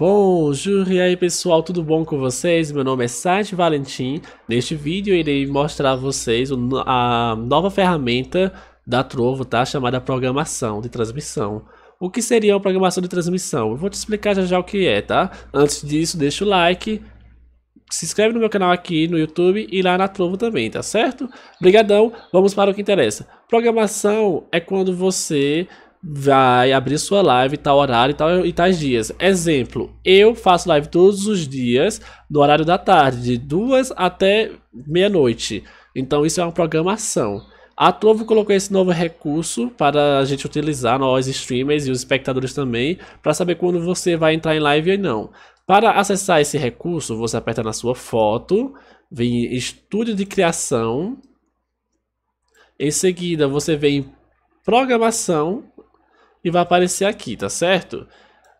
Bonjour, e aí pessoal, tudo bom com vocês? Meu nome é Sade Valentim. Neste vídeo irei mostrar a vocês a nova ferramenta da Trovo, tá? Chamada Programação de Transmissão. O que seria a programação de transmissão? Eu vou te explicar já já o que é, tá? Antes disso, deixa o like, se inscreve no meu canal aqui no YouTube e lá na Trovo também, tá certo? Obrigadão, vamos para o que interessa. Programação é quando você vai abrir sua live tal horário e tal e tais dias. Exemplo, eu faço live todos os dias no horário da tarde, de duas até meia-noite. Então isso é uma programação. A Trovo colocou esse novo recurso para a gente utilizar nós streamers e os espectadores também, para saber quando você vai entrar em live ou não. Para acessar esse recurso, você aperta na sua foto, vem em Estúdio de Criação. Em seguida, você vem em Programação e vai aparecer aqui, tá certo?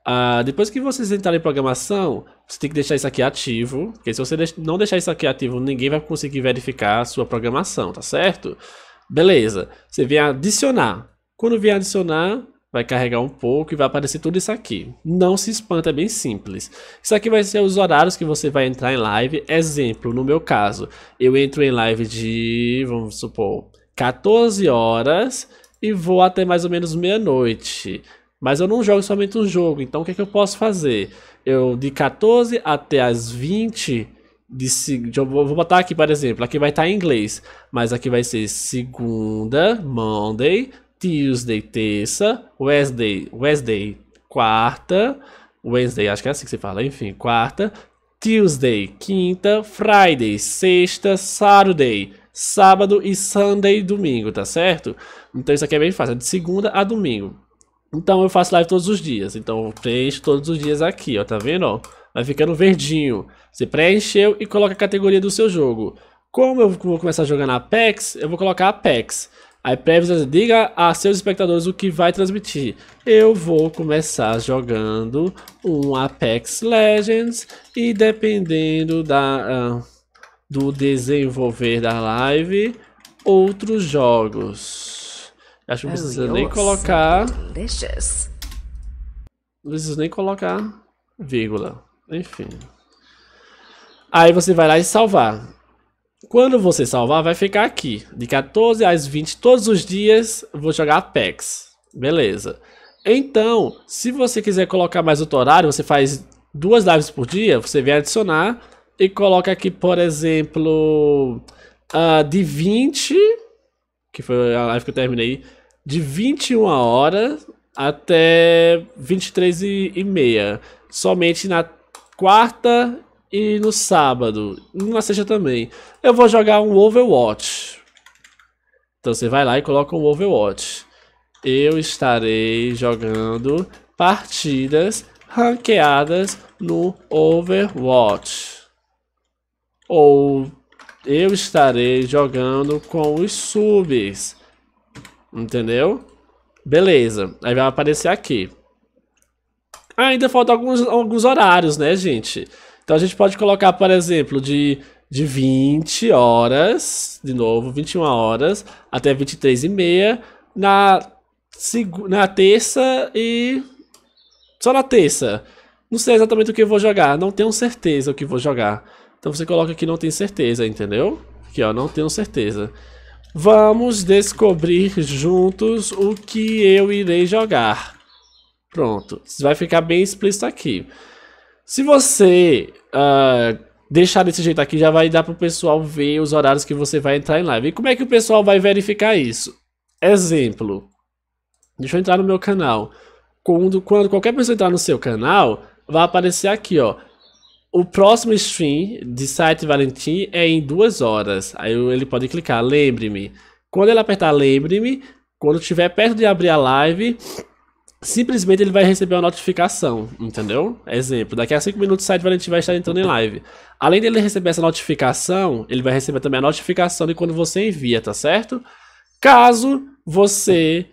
Ah, depois que vocês entrarem em programação, você tem que deixar isso aqui ativo, porque se você não deixar isso aqui ativo, ninguém vai conseguir verificar a sua programação, tá certo? Beleza, você vem adicionar. Quando vier adicionar, vai carregar um pouco e vai aparecer tudo isso aqui. Não se espanta, é bem simples. Isso aqui vai ser os horários que você vai entrar em live. Exemplo, no meu caso, eu entro em live de, vamos supor, 14 horas e vou até mais ou menos meia-noite. Mas eu não jogo somente um jogo, então o que, é que eu posso fazer? Eu de 14 até as 20 de, de vou botar aqui, por exemplo, aqui vai estar tá em inglês, mas aqui vai ser segunda, Monday, Tuesday, terça, Wednesday, Wednesday, quarta, Wednesday, acho que é assim que se fala, enfim, quarta, Tuesday, quinta, Friday, sexta, Saturday, sábado e Sunday domingo, tá certo? Então isso aqui é bem fácil, é de segunda a domingo. Então eu faço live todos os dias, então preencho todos os dias aqui, ó, tá vendo, ó? Vai ficando verdinho. Você preencheu e coloca a categoria do seu jogo. Como eu vou começar a jogar na Apex, eu vou colocar Apex. Aí Previsas diga a seus espectadores o que vai transmitir. Eu vou começar jogando um Apex Legends e dependendo da... Uh, do desenvolver da live outros jogos. Acho que não precisa nem colocar. não precisa nem colocar vírgula. Enfim. Aí você vai lá e salvar. Quando você salvar, vai ficar aqui. De 14 às 20, todos os dias, vou jogar Apex. Beleza. Então, se você quiser colocar mais outro horário, você faz duas lives por dia, você vem adicionar e coloca aqui, por exemplo, uh, de 20, que foi a live que eu terminei, de 21 horas até 23 e, e meia. Somente na quarta e no sábado. Na sexta também. Eu vou jogar um Overwatch. Então você vai lá e coloca um Overwatch. Eu estarei jogando partidas ranqueadas no Overwatch ou eu estarei jogando com os subs. Entendeu? Beleza. Aí vai aparecer aqui. ainda faltam alguns, alguns horários, né, gente? Então a gente pode colocar, por exemplo, de, de 20 horas, de novo, 21 horas, até 23 e meia, na, na terça e... Só na terça. Não sei exatamente o que eu vou jogar, não tenho certeza o que vou jogar. Então você coloca aqui não tem certeza, entendeu? Aqui, ó, não tenho certeza. Vamos descobrir juntos o que eu irei jogar. Pronto. Vai ficar bem explícito aqui. Se você uh, deixar desse jeito aqui, já vai dar para o pessoal ver os horários que você vai entrar em live. E como é que o pessoal vai verificar isso? Exemplo. Deixa eu entrar no meu canal. Quando, quando qualquer pessoa entrar no seu canal, vai aparecer aqui, ó. O próximo stream de site Valentim é em duas horas. Aí ele pode clicar, lembre-me. Quando ele apertar lembre-me, quando estiver perto de abrir a live, simplesmente ele vai receber uma notificação, entendeu? Exemplo, daqui a cinco minutos o site Valentim vai estar entrando em live. Além dele receber essa notificação, ele vai receber também a notificação de quando você envia, tá certo? Caso você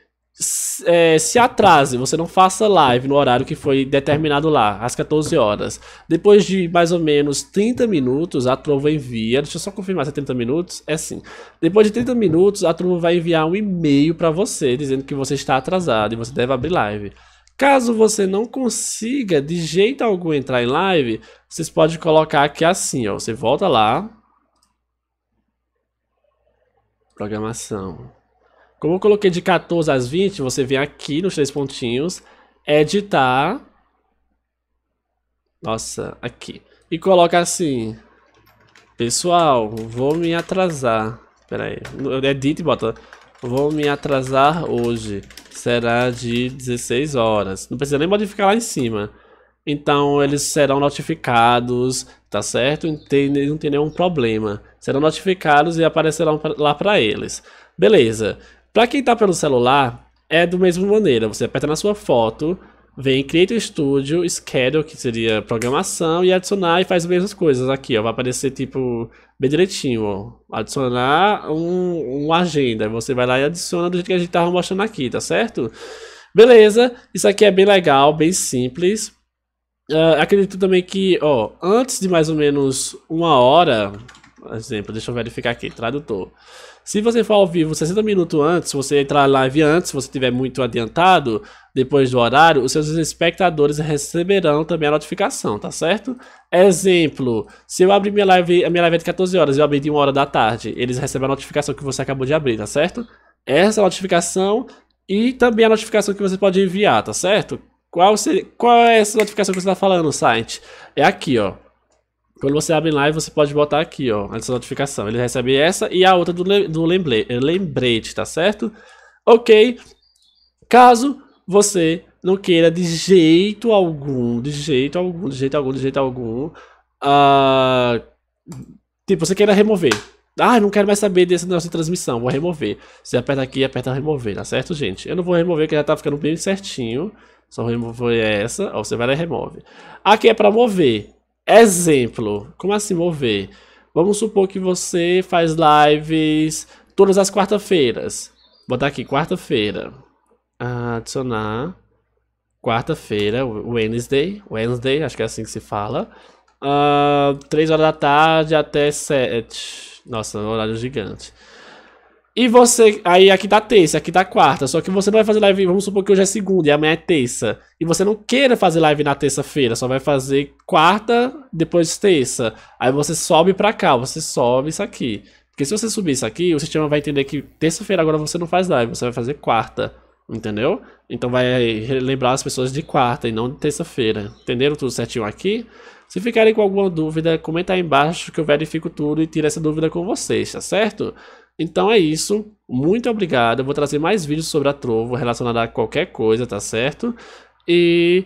é, se atrase, você não faça live no horário que foi determinado lá, às 14 horas. Depois de mais ou menos 30 minutos, a Trova envia. Deixa eu só confirmar se é 30 minutos. É sim. Depois de 30 minutos, a Trova vai enviar um e-mail para você dizendo que você está atrasado e você deve abrir live. Caso você não consiga de jeito algum entrar em live, vocês podem colocar aqui assim, ó. Você volta lá. Programação. Como eu coloquei de 14 às 20, você vem aqui nos três pontinhos, editar. Nossa, aqui. E coloca assim. Pessoal, vou me atrasar. Pera aí. Edita e bota. Vou me atrasar hoje. Será de 16 horas. Não precisa nem modificar lá em cima. Então eles serão notificados, tá certo? Não tem, não tem nenhum problema. Serão notificados e aparecerão lá para eles. Beleza. Para quem tá pelo celular, é do mesma maneira. Você aperta na sua foto, vem Create Studio, Schedule, que seria programação, e adicionar e faz as mesmas coisas aqui, ó. Vai aparecer, tipo, bem direitinho, ó. Adicionar um, uma agenda. Você vai lá e adiciona do jeito que a gente tava mostrando aqui, tá certo? Beleza, isso aqui é bem legal, bem simples. Uh, acredito também que, ó, antes de mais ou menos uma hora, exemplo, deixa eu verificar aqui, tradutor. Se você for ao vivo 60 minutos antes, se você entrar live antes, se você estiver muito adiantado, depois do horário, os seus espectadores receberão também a notificação, tá certo? Exemplo, se eu abrir minha live, a minha live é de 14 horas e eu abrir de 1 hora da tarde, eles recebem a notificação que você acabou de abrir, tá certo? Essa notificação e também a notificação que você pode enviar, tá certo? Qual, seria, qual é essa notificação que você está falando no site? É aqui, ó. Quando você abre live, você pode botar aqui, ó, essa notificação. Ele recebe essa e a outra do, do lembre lembrete, tá certo? Ok. Caso você não queira de jeito algum, de jeito algum, de jeito algum, de jeito algum, uh, tipo, você queira remover. Ah, não quero mais saber desse negócio de transmissão, vou remover. Você aperta aqui e aperta remover, tá certo, gente? Eu não vou remover, que já tá ficando bem certinho. Só remover essa, ó, você vai lá e remove. Aqui é pra mover. Exemplo, como assim mover? Vamos supor que você faz lives todas as quarta-feiras. Vou botar aqui, quarta-feira. Ah, adicionar. Quarta-feira, Wednesday. Wednesday, acho que é assim que se fala. Uh, ah, 3 horas da tarde até 7. Nossa, é horário gigante. E você, aí aqui tá terça, aqui tá quarta, só que você não vai fazer live, vamos supor que hoje é segunda e amanhã é terça. E você não queira fazer live na terça-feira, só vai fazer quarta, depois terça. Aí você sobe pra cá, você sobe isso aqui. Porque se você subir isso aqui, o sistema vai entender que terça-feira agora você não faz live, você vai fazer quarta, entendeu? Então vai lembrar as pessoas de quarta e não de terça-feira. Entenderam tudo certinho aqui? Se ficarem com alguma dúvida, comenta aí embaixo que eu verifico tudo e tiro essa dúvida com vocês, tá certo? Então é isso. Muito obrigado. Eu vou trazer mais vídeos sobre a Trovo relacionada a qualquer coisa, tá certo? E.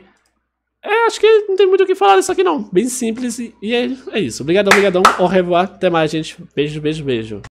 É, acho que não tem muito o que falar disso aqui, não. Bem simples. E é, é isso. Obrigadão, obrigadão. Au revoir. Até mais, gente. Beijo, beijo, beijo.